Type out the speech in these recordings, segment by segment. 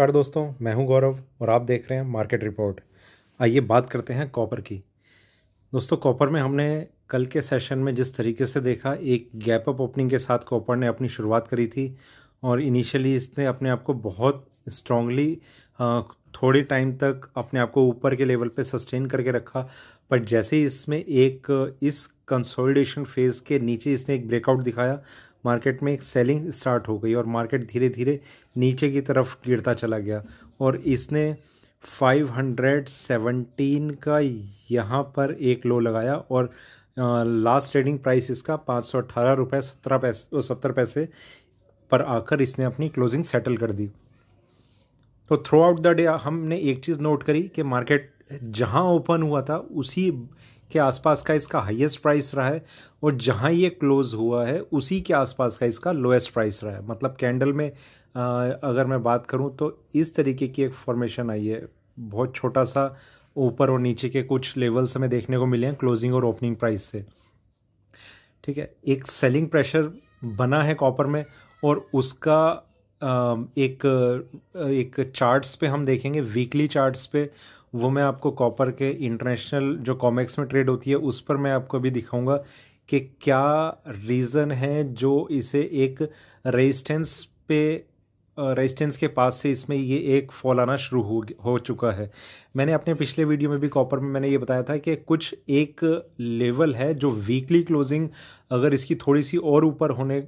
नमस्कार दोस्तों मैं हूं गौरव और आप देख रहे हैं मार्केट रिपोर्ट आइए बात करते हैं कॉपर की दोस्तों कॉपर में हमने कल के सेशन में जिस तरीके से देखा एक गैप अप ओपनिंग के साथ कॉपर ने अपनी शुरुआत करी थी और इनिशियली इसने अपने आप को बहुत स्ट्रांगली थोड़े टाइम तक अपने आप को ऊपर के लेवल पर सस्टेन करके रखा बट जैसे ही इसमें एक इस कंसोलिडेशन फेज़ के नीचे इसने एक ब्रेकआउट दिखाया मार्केट में एक सेलिंग स्टार्ट हो गई और मार्केट धीरे धीरे नीचे की तरफ गिरता चला गया और इसने 517 का यहाँ पर एक लो लगाया और लास्ट ट्रेडिंग प्राइस इसका पाँच सौ अट्ठारह रुपये सत्रह पैसे सत्तर पैसे पर आकर इसने अपनी क्लोजिंग सेटल कर दी तो थ्रू आउट द डे हमने एक चीज़ नोट करी कि मार्केट जहाँ ओपन हुआ था उसी के आसपास का इसका हाईएस्ट प्राइस रहा है और जहां ये क्लोज़ हुआ है उसी के आसपास का इसका लोएस्ट प्राइस रहा है मतलब कैंडल में आ, अगर मैं बात करूं तो इस तरीके की एक फॉर्मेशन आई है बहुत छोटा सा ऊपर और नीचे के कुछ लेवल्स हमें देखने को मिले हैं क्लोजिंग और ओपनिंग प्राइस से ठीक है एक सेलिंग प्रेशर बना है कॉपर में और उसका एक एक चार्ट्स पे हम देखेंगे वीकली चार्ट्स पे वो मैं आपको कॉपर के इंटरनेशनल जो कॉमेक्स में ट्रेड होती है उस पर मैं आपको अभी दिखाऊंगा कि क्या रीज़न है जो इसे एक रेजिस्टेंस पे रेजिस्टेंस के पास से इसमें ये एक फॉल आना शुरू हो हो चुका है मैंने अपने पिछले वीडियो में भी कॉपर में मैंने ये बताया था कि कुछ एक लेवल है जो वीकली क्लोजिंग अगर इसकी थोड़ी सी और ऊपर होने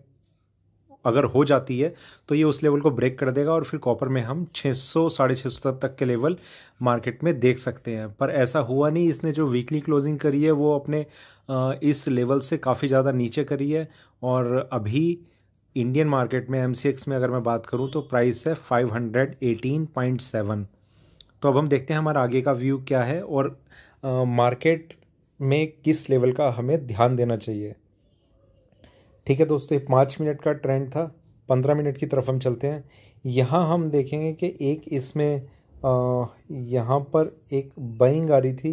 अगर हो जाती है तो ये उस लेवल को ब्रेक कर देगा और फिर कॉपर में हम 600 सौ साढ़े छः सौ तक के लेवल मार्केट में देख सकते हैं पर ऐसा हुआ नहीं इसने जो वीकली क्लोजिंग करी है वो अपने इस लेवल से काफ़ी ज़्यादा नीचे करी है और अभी इंडियन मार्केट में एम में अगर मैं बात करूँ तो प्राइस है फाइव तो अब हम देखते हैं हमारा आगे का व्यू क्या है और मार्केट में किस लेवल का हमें ध्यान देना चाहिए ठीक है दोस्तों पाँच मिनट का ट्रेंड था पंद्रह मिनट की तरफ हम चलते हैं यहाँ हम देखेंगे कि एक इसमें यहाँ पर एक बइंग आ रही थी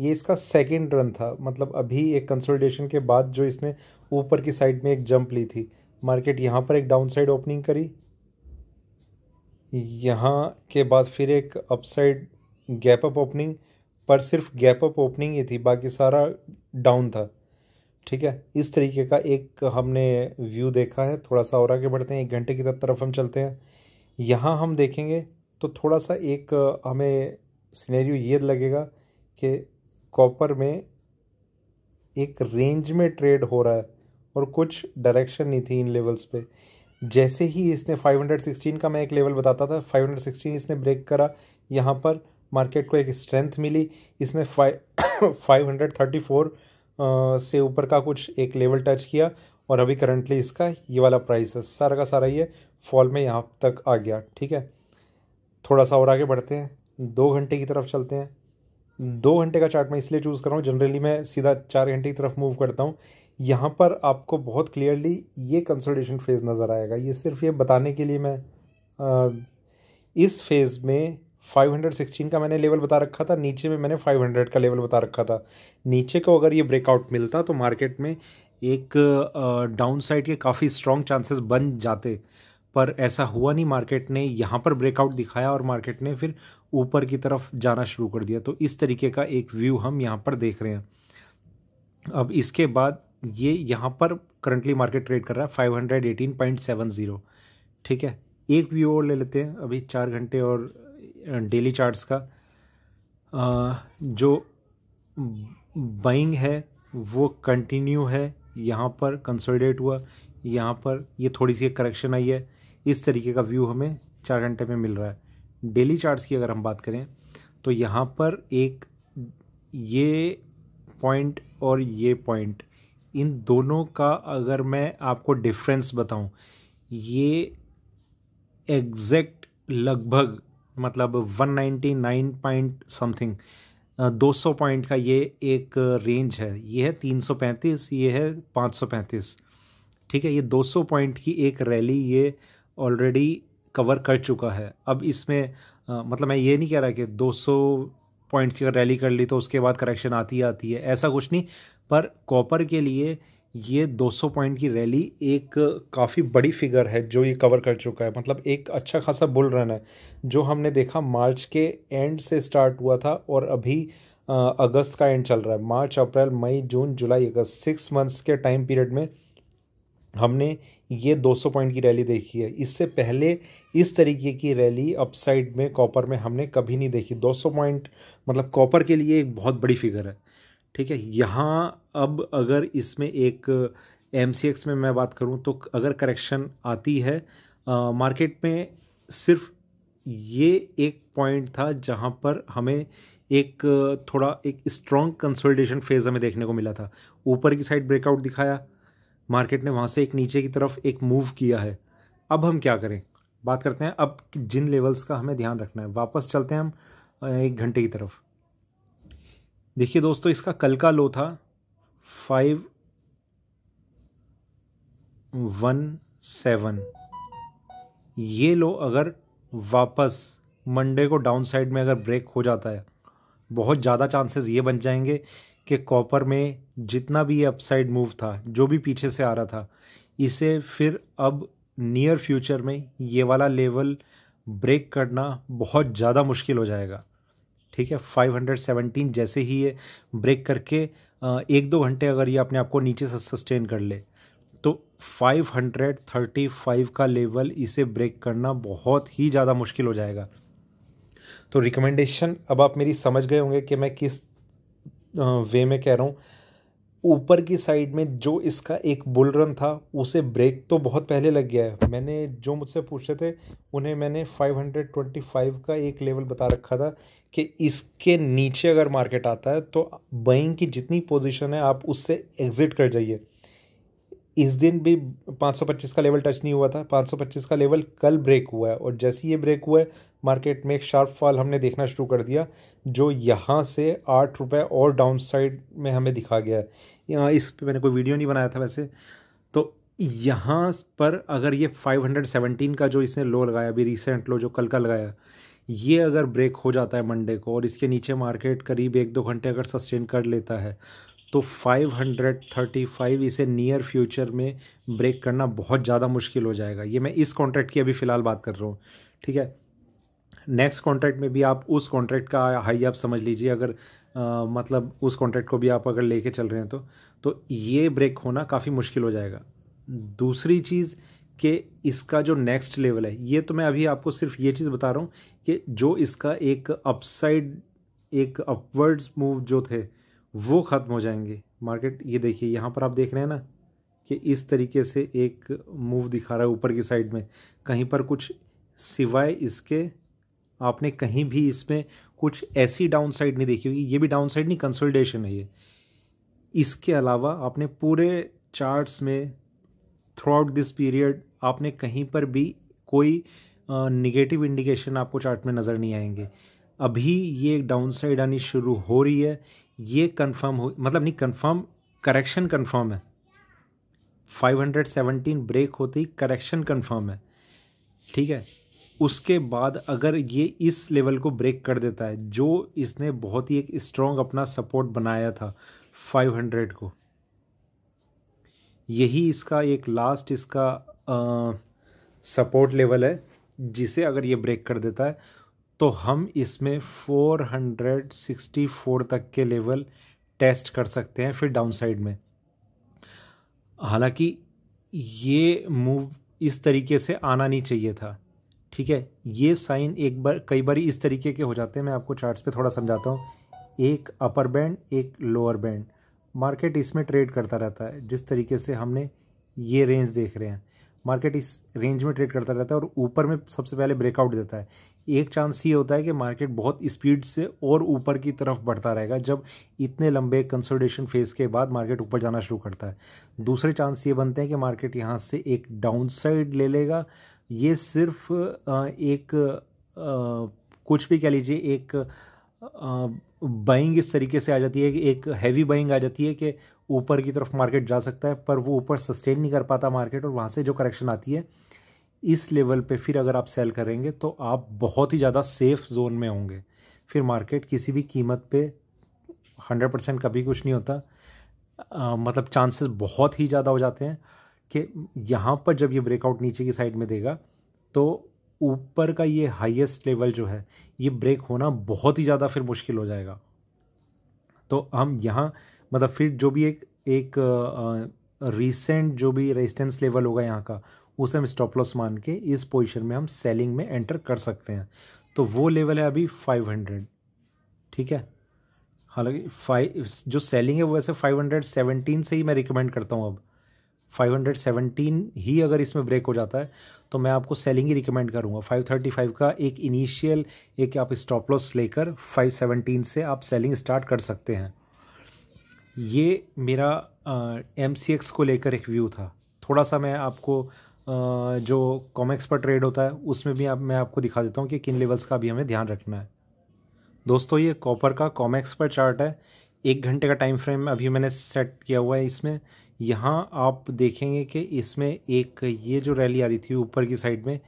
ये इसका सेकेंड रन था मतलब अभी एक कंसोलिडेशन के बाद जो इसने ऊपर की साइड में एक जंप ली थी मार्केट यहाँ पर एक डाउन साइड ओपनिंग करी यहाँ के बाद फिर एक अपसाइड गैप अप ओपनिंग पर सिर्फ गैप अप ओपनिंग ही थी बाकी सारा डाउन था ठीक है इस तरीके का एक हमने व्यू देखा है थोड़ा सा और आगे बढ़ते हैं एक घंटे की तरफ हम चलते हैं यहाँ हम देखेंगे तो थोड़ा सा एक हमें सिनेरियो ये लगेगा कि कॉपर में एक रेंज में ट्रेड हो रहा है और कुछ डायरेक्शन नहीं थी इन लेवल्स पे जैसे ही इसने 516 का मैं एक लेवल बताता था 516 इसने ब्रेक करा यहाँ पर मार्केट को एक स्ट्रेंथ मिली इसने five five hundred thirty four से ऊपर का कुछ एक लेवल टच किया और अभी करंटली इसका ये वाला प्राइस है सारा का सारा ये फॉल में यहाँ तक आ गया ठीक है थोड़ा सा और आगे बढ़ते हैं दो घंटे की तरफ चलते हैं दो घंटे का चार्ट मैं इसलिए चूज़ कर रहा हूँ जनरली मैं सीधा चार घंटे की तरफ मूव करता हूँ यहाँ पर आपको बहुत क्लियरली ये कंसल्टेशन फेज़ नज़र आएगा ये सिर्फ ये बताने के लिए मैं आ, इस फेज़ में 516 का मैंने लेवल बता रखा था नीचे में मैंने 500 का लेवल बता रखा था नीचे को अगर ये ब्रेकआउट मिलता तो मार्केट में एक डाउन साइड के काफ़ी स्ट्रॉन्ग चांसेस बन जाते पर ऐसा हुआ नहीं मार्केट ने यहाँ पर ब्रेकआउट दिखाया और मार्केट ने फिर ऊपर की तरफ जाना शुरू कर दिया तो इस तरीके का एक व्यू हम यहाँ पर देख रहे हैं अब इसके बाद ये यहाँ पर करंटली मार्केट ट्रेड कर रहा है five hundred eighteen point seven zero ठीक है एक व्यू और ले लेते हैं अभी चार घंटे और डेली चार्ट्स का जो बाइंग है वो कंटिन्यू है यहाँ पर कंसोलिडेट हुआ यहाँ पर ये थोड़ी सी करेक्शन आई है इस तरीके का व्यू हमें चार घंटे में मिल रहा है डेली चार्ट्स की अगर हम बात करें तो यहाँ पर एक ये पॉइंट और ये पॉइंट इन दोनों का अगर मैं आपको डिफरेंस बताऊं ये एग्जैक्ट लगभग मतलब 199 पॉइंट समथिंग 200 पॉइंट का ये एक रेंज है ये है 335 ये है 535 ठीक है ये 200 पॉइंट की एक रैली ये ऑलरेडी कवर कर चुका है अब इसमें आ, मतलब मैं ये नहीं कह रहा कि 200 पॉइंट्स की अगर रैली कर ली तो उसके बाद करेक्शन आती आती है ऐसा कुछ नहीं पर कॉपर के लिए ये 200 पॉइंट की रैली एक काफ़ी बड़ी फिगर है जो ये कवर कर चुका है मतलब एक अच्छा खासा बुल रन है जो हमने देखा मार्च के एंड से स्टार्ट हुआ था और अभी अगस्त का एंड चल रहा है मार्च अप्रैल मई जून जुलाई अगस्त सिक्स मंथ्स के टाइम पीरियड में हमने ये 200 पॉइंट की रैली देखी है इससे पहले इस तरीके की रैली अपसाइड में कॉपर में हमने कभी नहीं देखी 200 पॉइंट मतलब कॉपर के लिए एक बहुत बड़ी फिगर है ठीक है यहाँ अब अगर इसमें एक एम में मैं बात करूँ तो अगर करेक्शन आती है मार्केट में सिर्फ ये एक पॉइंट था जहाँ पर हमें एक थोड़ा एक स्ट्रॉन्ग कंसोलिडेशन फेज़ हमें देखने को मिला था ऊपर की साइड ब्रेकआउट दिखाया मार्केट ने वहाँ से एक नीचे की तरफ एक मूव किया है अब हम क्या करें बात करते हैं अब जिन लेवल्स का हमें ध्यान रखना है वापस चलते हैं हम एक घंटे की तरफ देखिए दोस्तों इसका कल का लो था फाइव वन सेवन ये लो अगर वापस मंडे को डाउन साइड में अगर ब्रेक हो जाता है बहुत ज़्यादा चांसेस ये बन जाएंगे कि कॉपर में जितना भी ये अपसाइड मूव था जो भी पीछे से आ रहा था इसे फिर अब नियर फ्यूचर में ये वाला लेवल ब्रेक करना बहुत ज़्यादा मुश्किल हो जाएगा ठीक है 517 जैसे ही ये ब्रेक करके एक दो घंटे अगर ये अपने आप को नीचे सस्टेन कर ले तो 535 का लेवल इसे ब्रेक करना बहुत ही ज़्यादा मुश्किल हो जाएगा तो रिकमेंडेशन अब आप मेरी समझ गए होंगे कि मैं किस वे में कह रहा हूँ ऊपर की साइड में जो इसका एक बुल रन था उसे ब्रेक तो बहुत पहले लग गया है मैंने जो मुझसे पूछे थे उन्हें मैंने 525 का एक लेवल बता रखा था कि इसके नीचे अगर मार्केट आता है तो बैंक की जितनी पोजीशन है आप उससे एग्ज़िट कर जाइए इस दिन भी 525 का लेवल टच नहीं हुआ था 525 का लेवल कल ब्रेक हुआ है और जैसे ही ये ब्रेक हुआ है मार्केट में एक शार्प फॉल हमने देखना शुरू कर दिया जो यहाँ से आठ रुपये और डाउन साइड में हमें दिखा गया है यहाँ इस पर मैंने कोई वीडियो नहीं बनाया था वैसे तो यहाँ पर अगर ये 517 का जो इसने लो लगाया अभी रिसेंट लो जो कल का लगाया ये अगर ब्रेक हो जाता है मंडे को और इसके नीचे मार्केट करीब एक दो घंटे अगर सस्टेन कर लेता है तो 535 इसे नियर फ्यूचर में ब्रेक करना बहुत ज़्यादा मुश्किल हो जाएगा ये मैं इस कॉन्ट्रैक्ट की अभी फ़िलहाल बात कर रहा हूँ ठीक है नेक्स्ट कॉन्ट्रैक्ट में भी आप उस कॉन्ट्रैक्ट का हाई आप समझ लीजिए अगर आ, मतलब उस कॉन्ट्रैक्ट को भी आप अगर लेके चल रहे हैं तो तो ये ब्रेक होना काफ़ी मुश्किल हो जाएगा दूसरी चीज़ कि इसका जो नेक्स्ट लेवल है ये तो मैं अभी आपको सिर्फ ये चीज़ बता रहा हूँ कि जो इसका एक अपसाइड एक अपवर्ड्स मूव जो थे वो ख़त्म हो जाएंगे मार्केट ये देखिए यहाँ पर आप देख रहे हैं ना कि इस तरीके से एक मूव दिखा रहा है ऊपर की साइड में कहीं पर कुछ सिवाय इसके आपने कहीं भी इसमें कुछ ऐसी डाउन साइड नहीं देखी होगी ये भी डाउन साइड नहीं कंसोलिडेशन है ये इसके अलावा आपने पूरे चार्ट्स में थ्रू आउट दिस पीरियड आपने कहीं पर भी कोई निगेटिव इंडिकेशन आपको चार्ट में नज़र नहीं आएंगे अभी ये एक डाउन साइड आनी शुरू हो रही है ये कंफर्म हो मतलब नहीं कंफर्म करेक्शन कंफर्म है 517 ब्रेक होते ही करेक्शन कंफर्म है ठीक है उसके बाद अगर ये इस लेवल को ब्रेक कर देता है जो इसने बहुत ही एक स्ट्रॉन्ग अपना सपोर्ट बनाया था 500 को यही इसका एक लास्ट इसका सपोर्ट लेवल है जिसे अगर ये ब्रेक कर देता है तो हम इसमें 464 तक के लेवल टेस्ट कर सकते हैं फिर डाउन साइड में हालांकि ये मूव इस तरीके से आना नहीं चाहिए था ठीक है ये साइन एक बार कई बार इस तरीके के हो जाते हैं मैं आपको चार्ट्स पे थोड़ा समझाता हूँ एक अपर बैंड एक लोअर बैंड मार्केट इसमें ट्रेड करता रहता है जिस तरीके से हमने ये रेंज देख रहे हैं मार्केट इस रेंज में ट्रेड करता रहता है और ऊपर में सबसे पहले ब्रेकआउट देता है एक चांस ये होता है कि मार्केट बहुत स्पीड से और ऊपर की तरफ बढ़ता रहेगा जब इतने लंबे कंसोलिडेशन फेज के बाद मार्केट ऊपर जाना शुरू करता है दूसरे चांस ये बनते हैं कि मार्केट यहाँ से एक डाउन साइड ले लेगा ले ये सिर्फ एक कुछ भी कह लीजिए एक बाइंग इस तरीके से आ जाती है कि एक हैवी बाइंग आ जाती है कि ऊपर की तरफ मार्केट जा सकता है पर वो ऊपर सस्टेन नहीं कर पाता मार्केट और वहाँ से जो करेक्शन आती है इस लेवल पे फिर अगर आप सेल करेंगे तो आप बहुत ही ज़्यादा सेफ जोन में होंगे फिर मार्केट किसी भी कीमत पे हंड्रेड परसेंट कभी कुछ नहीं होता आ, मतलब चांसेस बहुत ही ज़्यादा हो जाते हैं कि यहाँ पर जब ये ब्रेकआउट नीचे की साइड में देगा तो ऊपर का ये हाईएस्ट लेवल जो है ये ब्रेक होना बहुत ही ज़्यादा फिर मुश्किल हो जाएगा तो हम यहाँ मतलब फिर जो भी एक एक रीसेंट जो भी रेजिस्टेंस लेवल होगा यहाँ का उसे हम स्टॉप लॉस मान के इस पोजीशन में हम सेलिंग में एंटर कर सकते हैं तो वो लेवल है अभी फाइव हंड्रेड ठीक है हालांकि फाइव जो सेलिंग है वो वैसे फाइव हंड्रेड सेवनटीन से ही मैं रिकमेंड करता हूँ अब 517 ही अगर इसमें ब्रेक हो जाता है तो मैं आपको सेलिंग ही रिकमेंड करूँगा 535 का एक इनिशियल एक आप स्टॉप लॉस लेकर 517 से आप सेलिंग स्टार्ट कर सकते हैं ये मेरा एम uh, को लेकर एक व्यू था थोड़ा सा मैं आपको uh, जो कॉमेक्स पर ट्रेड होता है उसमें भी आप मैं आपको दिखा देता हूँ कि किन लेवल्स का भी हमें ध्यान रखना है दोस्तों ये कॉपर का कॉमेक्स पर चार्ट है एक घंटे का टाइम फ्रेम अभी मैंने सेट किया हुआ है इसमें यहाँ आप देखेंगे कि इसमें एक ये जो रैली आ रही थी ऊपर की साइड में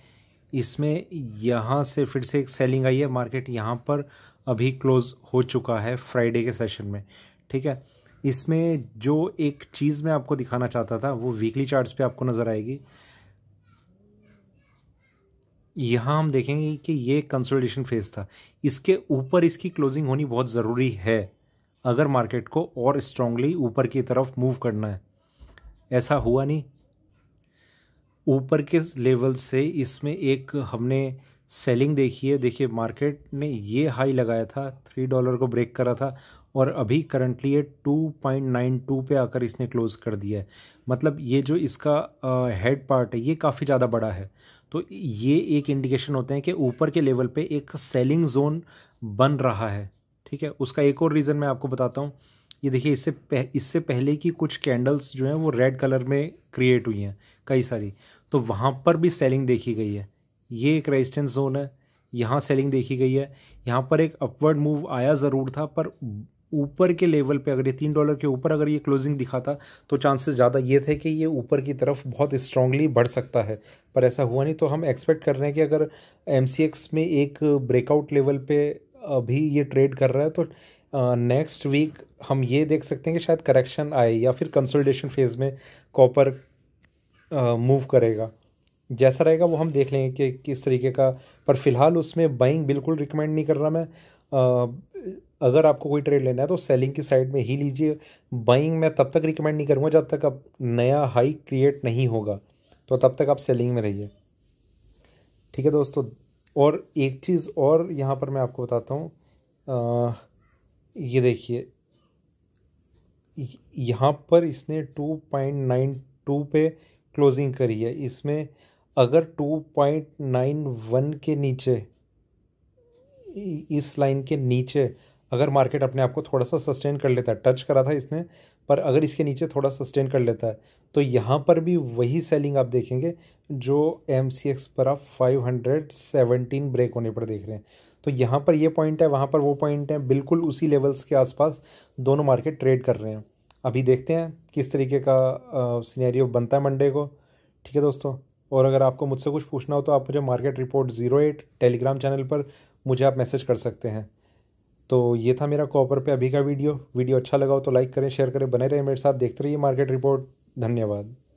इसमें यहाँ से फिर से एक सेलिंग आई है मार्केट यहाँ पर अभी क्लोज़ हो चुका है फ्राइडे के सेशन में ठीक है इसमें जो एक चीज़ मैं आपको दिखाना चाहता था वो वीकली चार्ट्स पे आपको नज़र आएगी यहाँ हम देखेंगे कि ये कंसोलिडेशन फेज था इसके ऊपर इसकी क्लोजिंग होनी बहुत ज़रूरी है अगर मार्केट को और स्ट्रांगली ऊपर की तरफ मूव करना है ऐसा हुआ नहीं ऊपर के लेवल से इसमें एक हमने सेलिंग देखी है देखिए मार्केट ने ये हाई लगाया था थ्री डॉलर को ब्रेक करा था और अभी करंटली ये टू पॉइंट नाइन टू पर आकर इसने क्लोज़ कर दिया है मतलब ये जो इसका हेड पार्ट है ये काफ़ी ज़्यादा बड़ा है तो ये एक इंडिकेशन होते हैं कि ऊपर के लेवल पे एक सेलिंग जोन बन रहा है ठीक है उसका एक और रीज़न मैं आपको बताता हूँ ये देखिए इससे पह, इससे पहले की कुछ कैंडल्स जो हैं वो रेड कलर में क्रिएट हुई हैं कई सारी तो वहाँ पर भी सेलिंग देखी गई है ये एक रेजिस्टेंस जोन है यहाँ सेलिंग देखी गई है यहाँ पर एक अपवर्ड मूव आया ज़रूर था पर ऊपर के लेवल पे अगर ये तीन डॉलर के ऊपर अगर ये क्लोजिंग दिखाता तो चांसेस ज़्यादा ये थे कि ये ऊपर की तरफ बहुत स्ट्रांगली बढ़ सकता है पर ऐसा हुआ नहीं तो हम एक्सपेक्ट कर रहे हैं कि अगर एम में एक ब्रेकआउट लेवल पे अभी ये ट्रेड कर रहा है तो नेक्स्ट वीक हम ये देख सकते हैं कि शायद करेक्शन आए या फिर कंसोलिडेशन फेज में कॉपर मूव करेगा जैसा रहेगा वो हम देख लेंगे कि किस तरीके का पर फिलहाल उसमें बाइंग बिल्कुल रिकमेंड नहीं कर रहा मैं uh, अगर आपको कोई ट्रेड लेना है तो सेलिंग की साइड में ही लीजिए बाइंग मैं तब तक रिकमेंड नहीं करूँगा जब तक आप नया हाई क्रिएट नहीं होगा तो तब तक आप सेलिंग में रहिए ठीक है दोस्तों और एक चीज़ और यहाँ पर मैं आपको बताता हूँ ये देखिए यहाँ पर इसने टू पॉइंट नाइन टू पे क्लोजिंग करी है इसमें अगर टू पॉइंट नाइन वन के नीचे इस लाइन के नीचे अगर मार्केट अपने आप को थोड़ा सा सस्टेन कर लेता है टच करा था इसने पर अगर इसके नीचे थोड़ा सस्टेन कर लेता है तो यहाँ पर भी वही सेलिंग आप देखेंगे जो एम पर आप फाइव हंड्रेड ब्रेक होने पर देख रहे हैं तो यहाँ पर ये पॉइंट है वहाँ पर वो पॉइंट है बिल्कुल उसी लेवल्स के आसपास दोनों मार्केट ट्रेड कर रहे हैं अभी देखते हैं किस तरीके का सीनेरियो बनता है मंडे को ठीक है दोस्तों और अगर आपको मुझसे कुछ पूछना हो तो आप मुझे market report zero eight Telegram channel पर मुझे आप मैसेज कर सकते हैं तो ये था मेरा कॉपर पे अभी का वीडियो वीडियो अच्छा लगा हो तो लाइक करें शेयर करें बने रहें मेरे साथ देखते रहिए मार्केट रिपोर्ट धन्यवाद